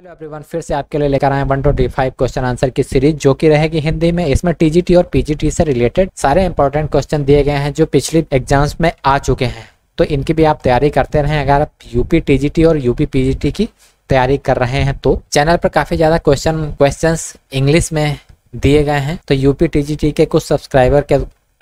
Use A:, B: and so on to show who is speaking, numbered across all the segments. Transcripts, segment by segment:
A: hello everyone फिर से आपके लिए लेकर आए 125 क्वेश्चन आंसर की सीरीज जो कि रहेगी हिंदी में इसमें टीजीटी और पीजीटी से रिलेटेड सारे इंपॉर्टेंट क्वेश्चन दिए गए हैं जो पिछले एग्जाम्स में आ चुके हैं तो इनकी भी आप तैयारी करते रहें अगर आप यूपी टीजीटी और यूपी पीजीटी की तैयारी कर रहे हैं तो चैनल पर काफी ज्यादा क्वेश्चन क्वेश्चन इंग्लिश में दिए गए हैं तो यूपी टीजीटी के कुछ सब्सक्राइबर के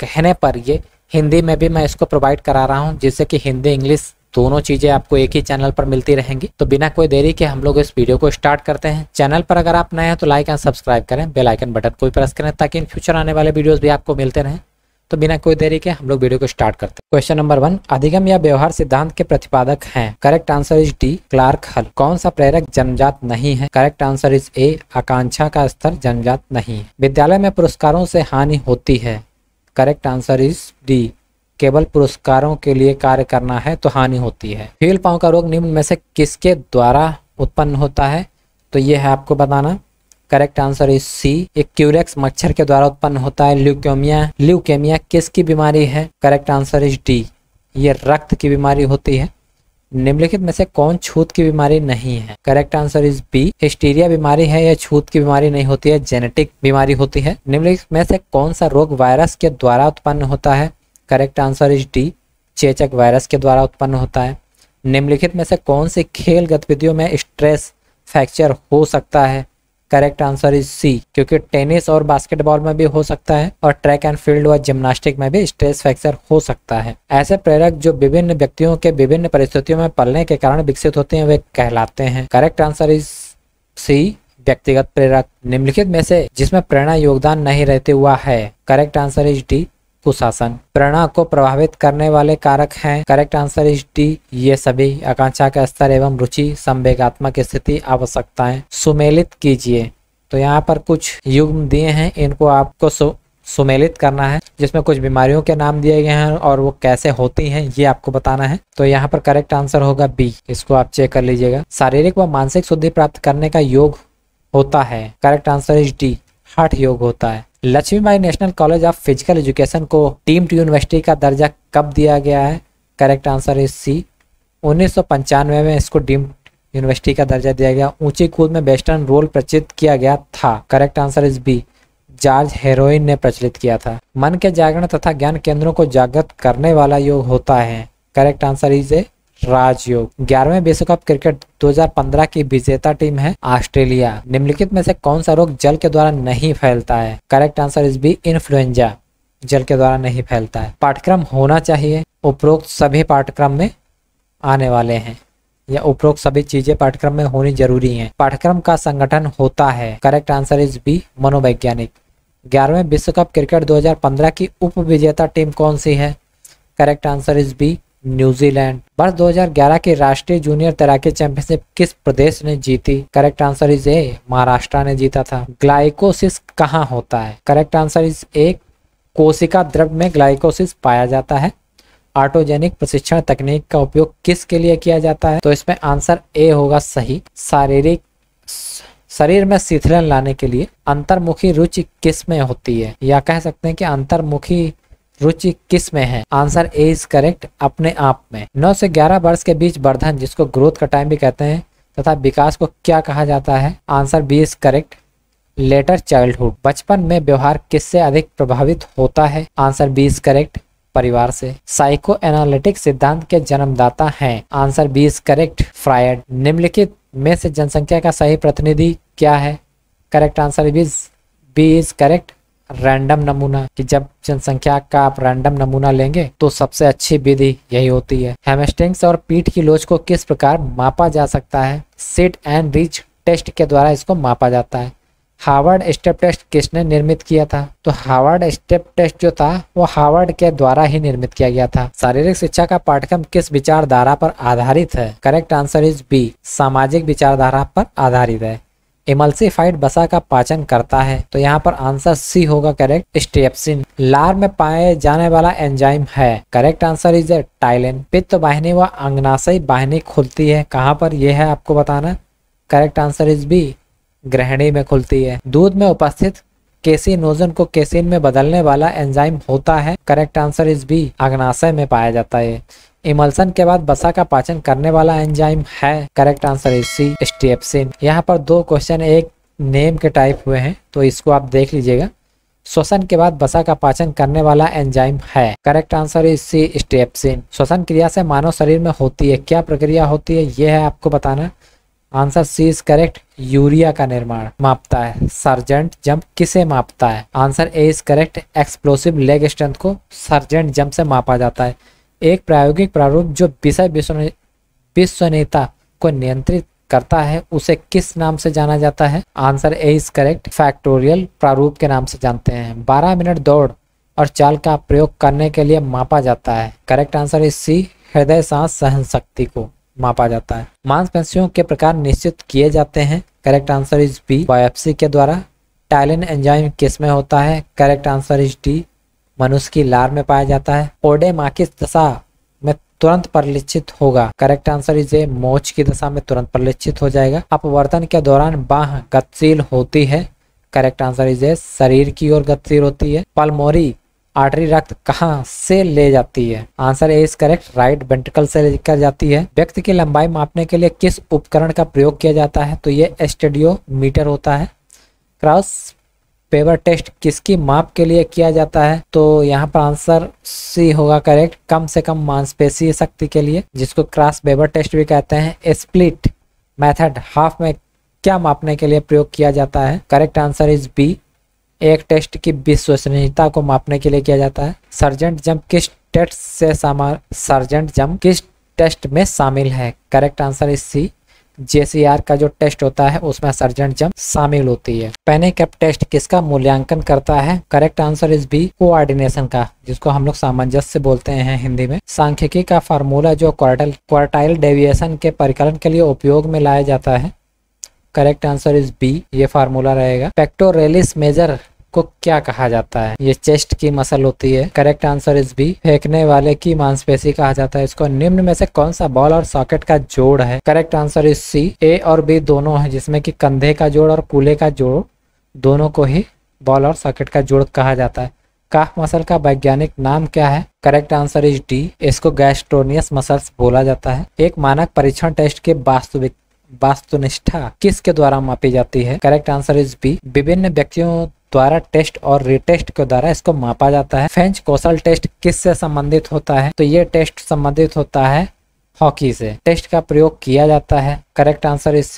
A: कहने पर ये हिंदी में भी मैं इसको प्रोवाइड करा रहा हूँ जिससे कि हिंदी इंग्लिश दोनों चीजें आपको एक ही चैनल पर मिलती रहेंगी तो बिना कोई देरी के हम लोग इस वीडियो को स्टार्ट करते हैं चैनल पर अगर आप नए हैं तो लाइक एंड सब्सक्राइब करें बेल आइकन बटन को भी प्रेस करें ताकि इन फ्यूचर आने वाले वीडियोस भी आपको मिलते रहें तो बिना कोई देरी के हम लोग वीडियो को स्टार्ट करते हैं क्वेश्चन नंबर वन अधिगम या व्यवहार सिद्धांत के प्रतिपादक हैं correct answer is D Clark Hull कौन सा प्रेरक जनजात नहीं है करेक्ट आंसर इज ए आकांक्षा का स्तर जनजात नहीं है विद्यालय में पुरस्कारों से हानि होती है करेक्ट आंसर इज डी केवल पुरस्कारों के लिए कार्य करना है तो हानि होती है फील पाओ का रोग निम्न में से किसके द्वारा उत्पन्न होता है तो ये है आपको बताना करेक्ट आंसर इज सी एक क्यूरेक्स मच्छर के द्वारा उत्पन्न होता है ल्यूकेमिया ल्यूकेमिया किसकी बीमारी है करेक्ट आंसर इज डी ये रक्त की बीमारी होती है निम्नलिखित में से कौन छूत की बीमारी नहीं है correct answer is B hysteria बीमारी है या छूत की बीमारी नहीं होती है जेनेटिक बीमारी होती है निम्नलिखित में से कौन सा रोग वायरस के द्वारा उत्पन्न होता है करेक्ट आंसर इज डी चेचक वायरस के द्वारा उत्पन्न होता है निम्नलिखित में से कौन से खेल गतिविधियों में स्ट्रेस फ्रैक्चर हो सकता है करेक्ट आंसर इज सी क्योंकि टेनिस और बास्केटबॉल में भी हो सकता है और ट्रैक एंड फील्ड व जिम्नास्टिक में भी स्ट्रेस फ्रैक्चर हो सकता है ऐसे प्रेरक जो विभिन्न व्यक्तियों के विभिन्न परिस्थितियों में पलने के कारण विकसित होते हैं वे कहलाते हैं करेक्ट आंसर इज सी व्यक्तिगत प्रेरक निम्नलिखित में से जिसमें प्रेरणा योगदान नहीं रहते हुआ है करेक्ट आंसर इज डी कुशासन प्रेरणा को प्रभावित करने वाले कारक हैं करेक्ट आंसर इज डी ये सभी आकांक्षा का स्तर एवं रुचि संवेगात्मक स्थिति आवश्यकताएं सुमेलित कीजिए तो यहाँ पर कुछ युग्म दिए हैं इनको आपको सुमेलित करना है जिसमें कुछ बीमारियों के नाम दिए गए हैं और वो कैसे होती हैं ये आपको बताना है तो यहाँ पर करेक्ट आंसर होगा बी इसको आप चेक कर लीजिएगा शारीरिक व मानसिक शुद्धि प्राप्त करने का योग होता है करेक्ट आंसर इज डी हार्ट योग होता है Lakshmibai national college of physical education को टीम टू यूनिवर्सिटी का दर्जा कब दिया गया है करेक्ट आंसर इज सी उन्नीस में इसको डीम यूनिवर्सिटी का दर्जा दिया गया ऊंचे कूद में वेस्टर्न रोल प्रचलित किया गया था correct answer is B George हेरोइन ने प्रचलित किया था मन के जागरण तथा ज्ञान केंद्रों को जागृत करने वाला योग होता है करेक्ट आंसर इज ए राजयोग ग्यारहवें विश्व कप क्रिकेट 2015 की विजेता टीम है ऑस्ट्रेलिया निम्नलिखित में से कौन सा रोग जल के द्वारा नहीं फैलता है correct answer is B influenza जल के द्वारा नहीं फैलता है पाठ्यक्रम होना चाहिए उपरोक्त सभी पाठ्यक्रम में आने वाले हैं या उपरोक्त सभी चीजें पाठ्यक्रम में होनी जरूरी हैं पाठ्यक्रम का संगठन होता है करेक्ट आंसर इज बी मनोवैज्ञानिक ग्यारहवें विश्व कप क्रिकेट 2015 की उप विजेता टीम कौन सी है correct answer is B New Zealand वर्ष 2011 की राष्ट्रीय जूनियर तैराकी चैंपियनशिप किस प्रदेश ने जीती correct answer is A Maharashtra ने जीता था ग्लाइकोसिस कहाँ होता है करेक्ट आंसर इज ए कोशिका द्रव में ग्लाइकोसिस पाया जाता है ऑटोजेनिक प्रशिक्षण तकनीक का उपयोग किस के लिए किया जाता है तो इसमें आंसर ए होगा सही शारीरिक शरीर में शिथिलन लाने के लिए अंतर्मुखी रुचि किस में होती है या कह सकते हैं कि अंतर्मुखी रुचि किस में है आंसर ए इज करेक्ट अपने आप में नौ से ग्यारह वर्ष के बीच वर्धन जिसको ग्रोथ का टाइम भी कहते हैं तथा विकास को क्या कहा जाता है answer B is correct later childhood बचपन में व्यवहार किससे अधिक प्रभावित होता है आंसर बी इज करेक्ट परिवार से साइको एनालिटिक सिद्धांत के जन्मदाता हैं answer B is correct Freud निम्नलिखित में से जनसंख्या का सही प्रतिनिधि क्या है correct answer B is correct random नमूना कि जब जनसंख्या का आप रैंडम नमूना लेंगे तो सबसे अच्छी विधि यही होती है हेमस्टिंग्स और पीठ की लोच को किस प्रकार मापा जा सकता है सिट एंड रिच टेस्ट के द्वारा इसको मापा जाता है हार्वर्ड स्टेप टेस्ट किसने निर्मित किया था तो हार्वर्ड स्टेप टेस्ट जो था वो हार्वर्ड के द्वारा ही निर्मित किया गया था शारीरिक शिक्षा का पाठ्यक्रम किस विचारधारा पर आधारित है करेक्ट आंसर इज बी सामाजिक विचारधारा पर आधारित है इमल्सिफाइड बसा का पाचन करता है तो यहाँ पर आंसर सी होगा करेक्ट स्टेप्सिन लार में पाए जाने वाला एंजाइम है करेक्ट आंसर इज टाइलिन पित्त वाहिनी व अंगनाशयी वाहिनी खुलती है कहाँ पर यह है आपको बताना करेक्ट आंसर इज बी ग्रहणी में खुलती है दूध में उपस्थित केसिनोजन को केसिन में बदलने वाला एंजाइम होता है करेक्ट आंसर इज बी अग्नाशय में पाया जाता है इमल्सन के बाद बसा का पाचन करने वाला एंजाइम है correct answer is C steapsin यहाँ पर दो क्वेश्चन एक नेम के टाइप हुए हैं तो इसको आप देख लीजिएगा श्वसन के बाद बसा का पाचन करने वाला एंजाइम है correct answer is C steapsin श्वसन क्रिया से मानव शरीर में होती है क्या प्रक्रिया होती है ये है आपको बताना answer C is correct urea का निर्माण मापता है सर्जेंट जंप किसे मापता है answer A is correct explosive leg strength को सर्जेंट जंप से मापा जाता है एक प्रायोगिक प्रारूप जो विषय विश्वनीयता को नियंत्रित करता है उसे किस नाम से जाना जाता है answer A is correct factorial प्रारूप के नाम से जानते हैं बारह मिनट दौड़ और चाल का प्रयोग करने के लिए मापा जाता है करेक्ट आंसर इज सी हृदय सांस सहन शक्ति को मापा जाता है मांसपेशियों के प्रकार निश्चित किए जाते हैं correct answer is B biopsy के द्वारा टाइलिन एंजाइम किस में होता है करेक्ट आंसर इज डी मनुष्य की लार में पाया जाता है ओडे माकिस दशा में तुरंत परिलक्षित होगा करेक्ट आंसर इज ए मोच की दशा में तुरंत परिलक्षित हो जाएगा अपवर्तन के दौरान बाह गतिशील होती है करेक्ट आंसर इज ए शरीर की ओर गतिशील होती है पलमोरी आर्टरी रक्त कहाँ से ले जाती है answer A is correct right ventricle से लेकर जाती है व्यक्ति की लंबाई मापने के लिए किस उपकरण का प्रयोग किया जाता है तो ये स्टेडियो मीटर होता है क्रॉस पेपर टेस्ट किसकी माप के लिए किया जाता है तो यहाँ पर आंसर सी होगा करेक्ट कम से कम मांसपेशी शक्ति के लिए जिसको क्रॉस पेपर टेस्ट भी कहते हैं स्प्लिट मेथड हाफ में क्या मापने के लिए प्रयोग किया जाता है करेक्ट आंसर इज बी एक टेस्ट की विश्वसनीयता को मापने के लिए किया जाता है सर्जेंट जंप किस टेस्ट से सर्जेंट जंप किस टेस्ट में शामिल है correct answer is C JCR का जो टेस्ट होता है उसमें सर्जन जम शामिल होती है पैने कैप टेस्ट किसका मूल्यांकन करता है correct answer is B coordination का जिसको हम लोग सामंजस्य बोलते हैं हिंदी में सांख्यिकी का फार्मूला जो क्वार्टल क्वार्टाइल डेविएशन के परिकलन के लिए उपयोग में लाया जाता है करेक्ट आंसर इज बी ये फार्मूला रहेगा पेक्टोरेलिस मेजर को क्या कहा जाता है ये चेस्ट की मसल होती है करेक्ट आंसर इज बी फेंकने वाले की मांसपेशी कहा जाता है इसको निम्न में से कौन सा बॉल और सॉकेट का जोड़ है correct answer is C A और बी दोनों है जिसमें कि कंधे का जोड़ और कूले का जोड़ दोनों को ही बॉल और सॉकेट का जोड़ कहा जाता है काफ मसल का वैज्ञानिक नाम क्या है करेक्ट आंसर इज डी इसको गैस्ट्रोनियस मसल्स बोला जाता है एक मानक परीक्षण टेस्ट के वास्तविक वास्तुनिष्ठा किसके द्वारा मापी जाती है करेक्ट आंसर इज बी विभिन्न व्यक्तियों द्वारा टेस्ट और रिटेस्ट के द्वारा इसको मापा जाता है फ्रेंच कौशल टेस्ट किससे संबंधित होता है तो ये टेस्ट संबंधित होता है हॉकी से टेस्ट का प्रयोग किया जाता है करेक्ट आंसर इस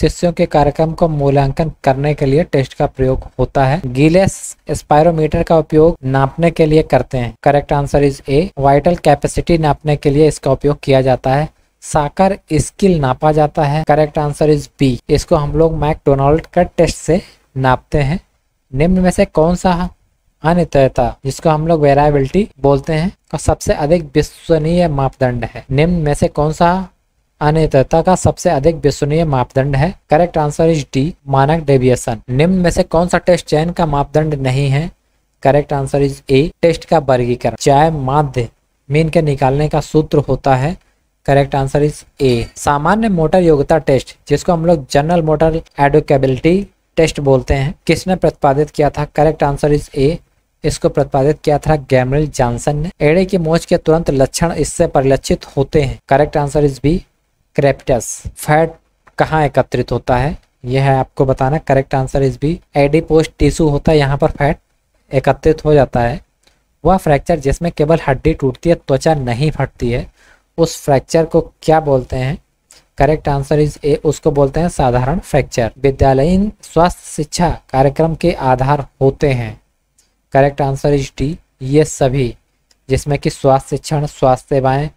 A: शिष्यों के कार्यक्रम को मूल्यांकन करने के लिए टेस्ट का प्रयोग होता है गीलेस स्पायरोमीटर का उपयोग नापने के लिए करते हैं correct answer is A vital capacity नापने के लिए इसका उपयोग किया जाता है साकर स्किल नापा जाता है करेक्ट आंसर इज बी इसको हम लोग मैकडोनाल्ड का टेस्ट से नापते हैं निम्न में से कौन सा अनितयता जिसको हम लोग वेराबिलिटी बोलते हैं का सबसे अधिक विश्वसनीय मापदंड है निम्न में से कौन सा अनितयता का सबसे अधिक विश्वसनीय मापदंड है करेक्ट आंसर इज डी मानक डेविएशन निम्न में से कौन सा टेस्ट चयन का मापदंड नहीं है correct answer is A test का वर्गीकरण चाय माध्य मीन के निकालने का सूत्र होता है करेक्ट आंसर इज ए सामान्य मोटर योग्यता टेस्ट जिसको हम लोग जनरल मोटर एडुकेबिलिटी टेस्ट बोलते हैं किसने प्रतिपादित किया था करेक्ट आंसर इज ए इसको प्रतिपादित किया था गैमरिल जॉनसन ने एड़े की मोच के तुरंत लक्षण इससे परिलक्षित होते हैं correct answer is B crepitus fat कहाँ एकत्रित होता है यह है आपको बताना correct answer is B adipose tissue होता है यहाँ पर फैट एकत्रित हो जाता है वह फ्रैक्चर जिसमें केवल हड्डी टूटती है त्वचा नहीं फटती है उस फ्रैक्चर को क्या बोलते हैं करेक्ट आंसर इज ए उसको बोलते हैं साधारण फ्रैक्चर विद्यालय स्वास्थ्य शिक्षा कार्यक्रम के आधार होते हैं करेक्ट आंसर इज डी ये सभी जिसमें कि स्वास्थ्य शिक्षण स्वास्थ्य सेवाएं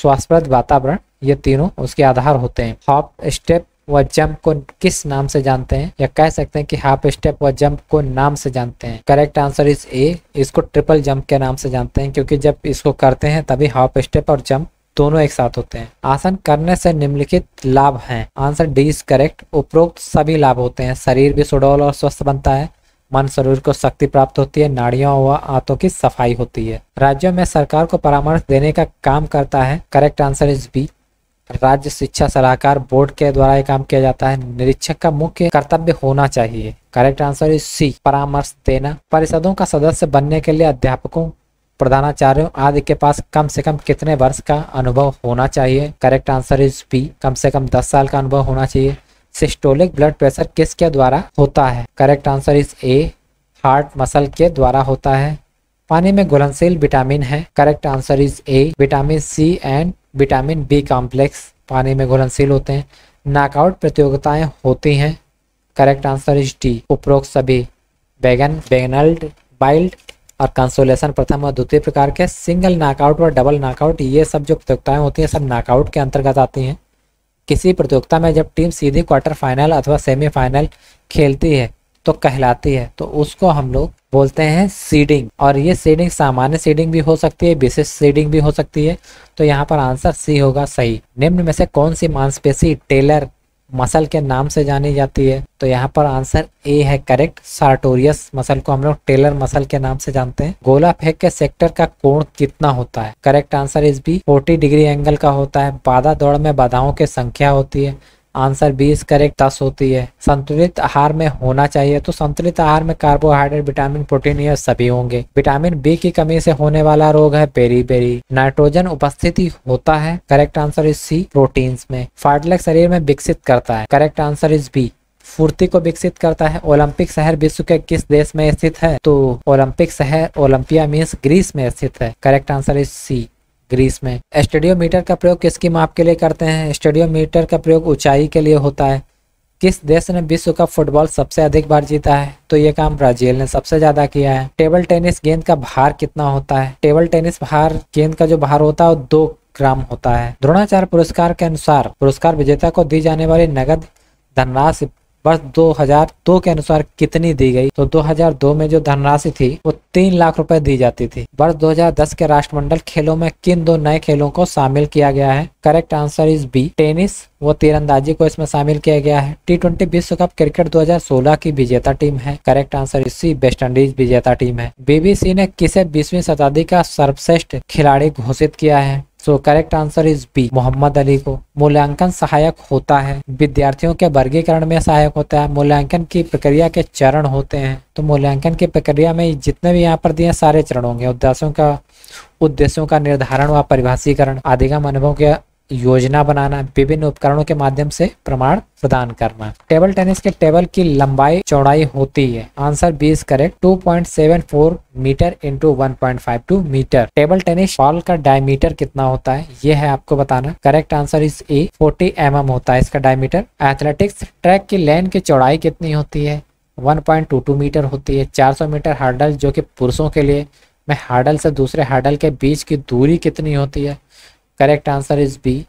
A: स्वास्थ्यप्रद वातावरण ये तीनों उसके आधार होते हैं हॉप स्टेप व जंप को किस नाम से जानते हैं या कह सकते हैं कि हाफ स्टेप व जंप को नाम से जानते हैं करेक्ट आंसर इज ए इसको ट्रिपल जंप के नाम से जानते हैं क्योंकि जब इसको करते हैं तभी हाफ स्टेप और जंप दोनों एक साथ होते हैं आसन करने से निम्नलिखित लाभ हैं आंसर डी इज करेक्ट उपरोक्त सभी लाभ होते हैं शरीर भी सुडौल और स्वस्थ बनता है मन शरीर को शक्ति प्राप्त होती है नाड़ियों व आंतों की सफाई होती है राज्यों में सरकार को परामर्श देने का काम करता है करेक्ट आंसर इज बी राज्य शिक्षा सलाहकार बोर्ड के द्वारा काम किया जाता है निरीक्षक का मुख्य कर्तव्य होना चाहिए करेक्ट आंसर इज सी परामर्श देना परिषदों का सदस्य बनने के लिए अध्यापकों प्रधानाचार्यों आदि के पास कम से कम कितने वर्ष का अनुभव होना चाहिए करेक्ट आंसर इज बी कम से कम 10 साल का अनुभव होना चाहिए सिस्टोलिक ब्लड प्रेशर किसके द्वारा होता है correct answer is A heart muscle के द्वारा होता है पानी में घुलनशील विटामिन है correct answer is A vitamin C and vitamin B complex पानी में घुलनशील होते हैं नाकआउट प्रतियोगिताएं होती हैं करेक्ट आंसर इज डी उपरोक्त सभी बैगन बेगनल्ड बाइल्ड और कंसोलेशन प्रथम और द्वितीय प्रकार के सिंगल नॉकआउट और डबल नॉकआउट ये सब जो प्रतियोगिताएं होती हैं सब नाकआउट के अंतर्गत आती हैं किसी प्रतियोगिता में जब टीम सीधी क्वार्टर फाइनल अथवा सेमीफाइनल खेलती है तो कहलाती है तो उसको हम लोग बोलते हैं सीडिंग और ये सीडिंग सामान्य सीडिंग भी हो सकती है विशेष सीडिंग भी हो सकती है तो यहाँ पर आंसर सी होगा सही निम्न में से कौन सी मांसपेशी टेलर मसल के नाम से जानी जाती है तो यहाँ पर आंसर ए है करेक्ट सार्टोरियस मसल को हम लोग टेलर मसल के नाम से जानते हैं गोला फेंक के सेक्टर का कोण कितना होता है correct answer is B 40 degree angle का होता है बाधा दौड़ में बाधाओं की संख्या होती है आंसर बी इस करेक्ट दस होती है संतुलित आहार में होना चाहिए तो संतुलित आहार में कार्बोहाइड्रेट विटामिन प्रोटीन ये सभी होंगे विटामिन बी की कमी से होने वाला रोग है पेरी पेरी नाइट्रोजन उपस्थिति होता है correct answer is C proteins में फाटलक शरीर में विकसित करता है करेक्ट आंसर इज बी फुर्ती को विकसित करता है ओलंपिक शहर विश्व के किस देश में स्थित है तो ओलंपिक शहर ओलंपिया मीन्स ग्रीस में स्थित है correct answer is C Greece में स्टेडियोमीटर का प्रयोग किसकी माप के लिए करते हैं स्टेडियोमीटर का प्रयोग ऊंचाई के लिए होता है किस देश ने विश्व कप फुटबॉल सबसे अधिक बार जीता है तो ये काम ब्राजील ने सबसे ज्यादा किया है टेबल टेनिस गेंद का भार कितना होता है टेबल टेनिस भार गेंद का जो भार होता है वो दो ग्राम होता है द्रोणाचार्य पुरस्कार के अनुसार पुरस्कार विजेता को दी जाने वाली नगद धनराशि वर्ष 2002 के अनुसार कितनी दी गई तो 2002 में जो धनराशि थी वो तीन लाख रुपए दी जाती थी वर्ष 2010 के राष्ट्रमंडल खेलों में किन दो नए खेलों को शामिल किया गया है correct answer is B tennis वो तीरंदाजी को इसमें शामिल किया गया है टी ट्वेंटी विश्व कप क्रिकेट 2016 की विजेता टीम है correct answer is C West Indies विजेता टीम है बीबीसी ने किसे बीसवीं शताब्दी का सर्वश्रेष्ठ खिलाड़ी घोषित किया है so correct answer is B Muhammad Ali को मूल्यांकन सहायक होता है विद्यार्थियों के वर्गीकरण में सहायक होता है मूल्यांकन की प्रक्रिया के चरण होते हैं तो मूल्यांकन की प्रक्रिया में जितने भी यहाँ पर दिए सारे चरण होंगे उद्देश्यों का उद्देश्यों का निर्धारण व परिभाषीकरण आदि का अनुभव के योजना बनाना विभिन्न उपकरणों के माध्यम से प्रमाण प्रदान करना टेबल टेनिस के टेबल की लंबाई चौड़ाई होती है answer is correct 2.74 metre into one metre table tennis ball का डायमीटर कितना होता है यह है आपको बताना correct answer is A 40 M mm होता है इसका डायमीटर एथलेटिक्स ट्रैक की लेन की चौड़ाई कितनी होती है 1.22 मीटर होती है 400 मीटर हार्डल जो कि पुरुषों के लिए में हार्डल से दूसरे हार्डल के बीच की दूरी कितनी होती है correct answer is B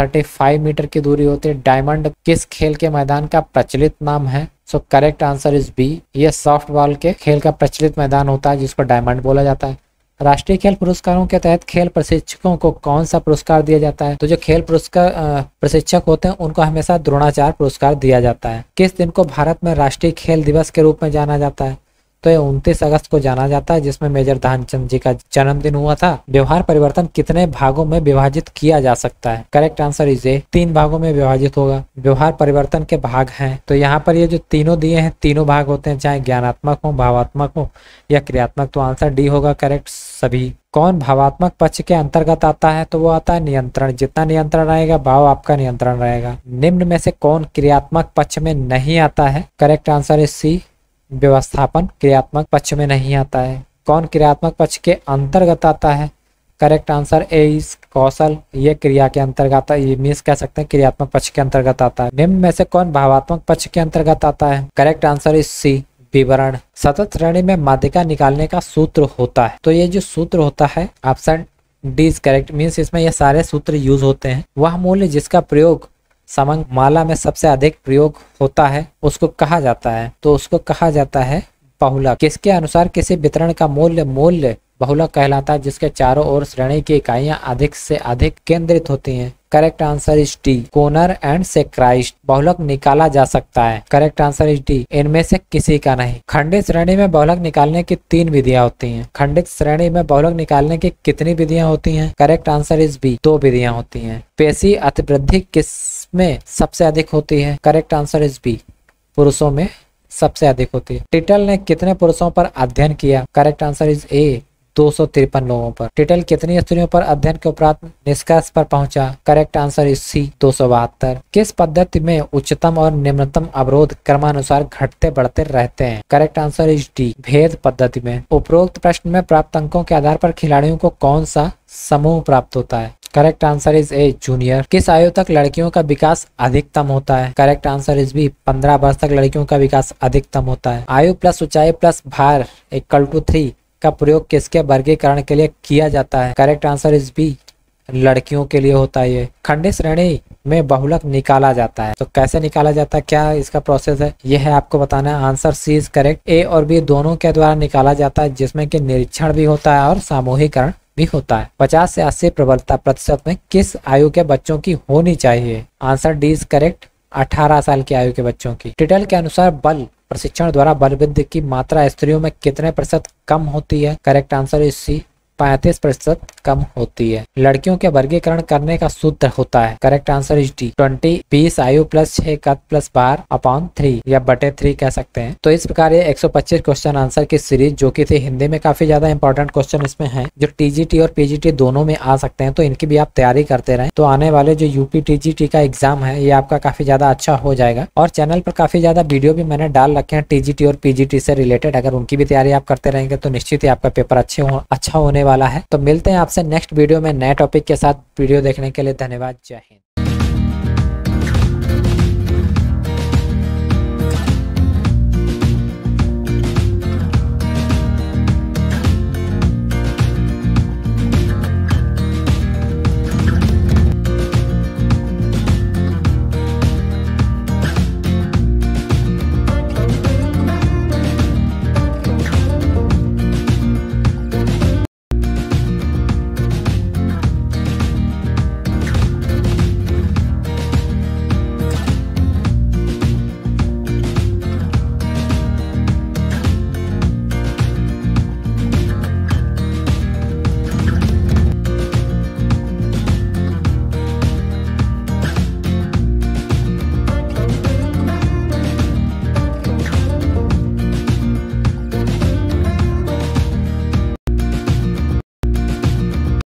A: 35 metre की दूरी होती है डायमंड किस खेल के मैदान का प्रचलित नाम है so correct answer is B ये सॉफ्ट बॉल के खेल का प्रचलित मैदान होता है जिसको डायमंड बोला जाता है राष्ट्रीय खेल पुरस्कारों के तहत खेल प्रशिक्षकों को कौन सा पुरस्कार दिया जाता है तो जो खेल पुरस्कार प्रशिक्षक होते हैं उनको हमेशा द्रोणाचार पुरस्कार दिया जाता है किस दिन को भारत में राष्ट्रीय खेल दिवस के रूप में जाना जाता है तो यह उनतीस अगस्त को जाना जाता है जिसमें मेजर ध्यानचंद जी का जन्मदिन हुआ था व्यवहार परिवर्तन कितने भागों में विभाजित किया जा सकता है करेक्ट आंसर इज ए तीन भागों में विभाजित होगा व्यवहार परिवर्तन के भाग हैं तो यहाँ पर ये जो तीनों दिए हैं तीनों भाग होते हैं चाहे ज्ञानात्मक हो भावात्मक हो या क्रियात्मक तो आंसर डी होगा करेक्ट सभी कौन भावात्मक पक्ष के अंतर्गत आता है तो वो आता है नियंत्रण जितना नियंत्रण रहेगा भाव आपका नियंत्रण रहेगा निम्न में से कौन क्रियात्मक पक्ष में नहीं आता है करेक्ट आंसर इज सी व्यवस्थापन क्रियात्मक पक्ष में नहीं आता है कौन क्रियात्मक पक्ष के अंतर्गत आता है करेक्ट आंसर ए इस कौशल ये क्रिया के अंतर्गत ये कह सकते हैं क्रियात्मक पक्ष के अंतर्गत आता है निम्न में से कौन भावात्मक पक्ष के अंतर्गत आता है करेक्ट आंसर इस सी विवरण सतत श्रेणी में माध्यिका निकालने का सूत्र होता है तो ये जो सूत्र होता है option D is correct means इसमें ये सारे सूत्र यूज होते हैं वह मूल्य जिसका प्रयोग समंग माला में सबसे अधिक प्रयोग होता है उसको कहा जाता है तो उसको कहा जाता है बहुला किसके अनुसार किसी वितरण का मूल्य मूल्य बहुला कहलाता है जिसके चारों ओर श्रेणी की इकाइयां अधिक से अधिक केंद्रित होती हैं correct answer is D Conner and Secrist बहुलक निकाला जा सकता है करेक्ट आंसर इज डी इनमें से किसी का नहीं खंडित श्रेणी में बहुलक निकालने की तीन विधियां होती हैं खंडित श्रेणी में बहुलक निकालने की कितनी विधियां होती हैं करेक्ट आंसर इज बी दो विधियां होती हैं पेशी अतिवृद्धि किस में सबसे अधिक होती है करेक्ट आंसर इज बी पुरुषों में सबसे अधिक होती है टिटल ने कितने पुरुषों पर अध्ययन किया करेक्ट आंसर इज ए दो सौ तिरपन लोगों पर टिटल कितनी स्त्रियों पर अध्ययन के उपरांत निष्कर्ष पर पहुंचा करेक्ट आंसर सी दो सौ बहत्तर किस पद्धति में उच्चतम और निम्नतम अवरोध क्रमानुसार घटते बढ़ते रहते हैं करेक्ट आंसर इज डी भेद पद्धति में उपरोक्त प्रश्न में प्राप्त अंकों के आधार पर खिलाड़ियों को कौन सा समूह प्राप्त होता है correct answer is A junior किस आयु तक लड़कियों का विकास अधिकतम होता है करेक्ट आंसर इज बी पंद्रह वर्ष तक लड़कियों का विकास अधिकतम होता है आयु प्लस ऊंचाई प्लस भार इक्वल टू थ्री का प्रयोग किसके वर्गीकरण के लिए किया जाता है करेक्ट आंसर इज बी लड़कियों के लिए होता है खंडित श्रेणी में बहुलक निकाला जाता है तो कैसे निकाला जाता है क्या इसका प्रोसेस है यह है आपको बताना answer C is correct A और बी दोनों के द्वारा निकाला जाता है जिसमें कि निरीक्षण भी होता है और सामूहिकरण भी होता है 50 से 80 प्रबलता प्रतिशत में किस आयु के बच्चों की होनी चाहिए आंसर डी इज करेक्ट 18 साल की आयु के बच्चों की टिटल के अनुसार बल प्रशिक्षण द्वारा बलवृद्ध की मात्रा स्त्रियों में कितने प्रतिशत कम होती है करेक्ट आंसर इसी पैंतीस प्रतिशत कम होती है लड़कियों के वर्गीकरण करने का सूत्र होता है correct answer is D twenty बीस आयु प्लस छह कद प्लस बार अपॉन थ्री या बटे थ्री कह सकते हैं तो इस प्रकार ये 125 क्वेश्चन आंसर की सीरीज जो कि थी हिंदी में काफी ज्यादा इंपॉर्टेंट क्वेश्चन इसमें है जो टीजीटी और पीजीटी दोनों में आ सकते हैं तो इनकी भी आप तैयारी करते रहे तो आने वाले जो यूपी टीजीटी का एग्जाम है ये आपका काफी ज्यादा अच्छा हो जाएगा और चैनल पर काफी ज्यादा वीडियो भी मैंने डाल रखे हैं टीजीटी और पीजीटी से रिलेटेड अगर उनकी भी तैयारी आप करते रहेंगे तो निश्चित ही आपका पेपर अच्छे अच्छा होने वाला है तो मिलते हैं आपसे नेक्स्ट वीडियो में नए टॉपिक के साथ वीडियो देखने के लिए धन्यवाद जय हिंद